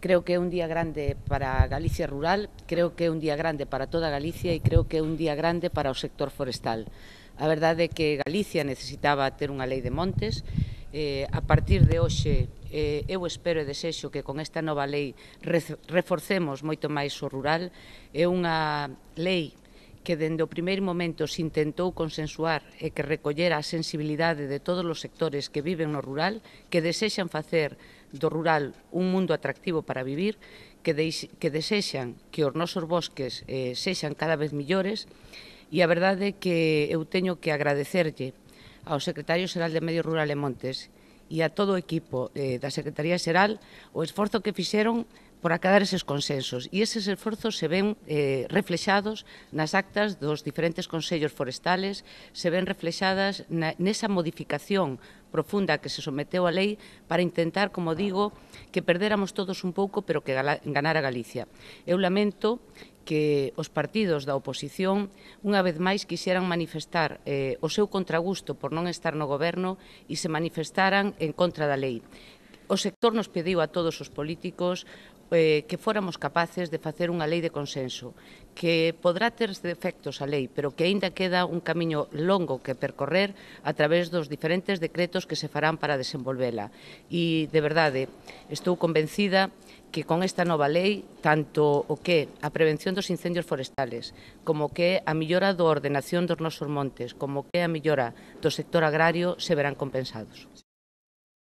Creo que é un día grande para Galicia rural, creo que é un día grande para toda Galicia e creo que é un día grande para o sector forestal. A verdade é que Galicia necesitaba ter unha lei de montes, eh, a partir de hoxe eh, eu espero e desexo que con esta nova lei reforcemos moito máis o rural. É unha lei que dende o primeiro momento se intentou consensuar e que recollera a sensibilidade de todos os sectores que viven no rural, que desexan facer do rural un mundo atractivo para vivir, que, deix, que desexan que os nosos bosques eh, sexan cada vez millores e a verdade é que eu teño que agradecerlle ao Secretario Xeral de Medio Rural e Montes e a todo o equipo eh, da Secretaría Xeral o esforzo que fixeron por acadar eses consensos e eses esforzos se ven eh, reflexados nas actas dos diferentes consellos forestales, se ven reflexadas na, nesa modificación profunda que se someteu a lei para intentar, como digo, que perderamos todos un pouco, pero que ganara Galicia. Eu lamento que os partidos da oposición unha vez máis quixeran manifestar eh, o seu contragusto por non estar no goberno e se manifestaran en contra da lei. O sector nos pediu a todos os políticos eh, que fóramos capaces de facer unha lei de consenso, que podrá ter defectos a lei, pero que aínda queda un camiño longo que percorrer a través dos diferentes decretos que se farán para desenvolvela. E, de verdade, estou convencida que con esta nova lei, tanto o que a prevención dos incendios forestales, como que a millora do ordenación dos nosos montes, como que a millora do sector agrario, se verán compensados.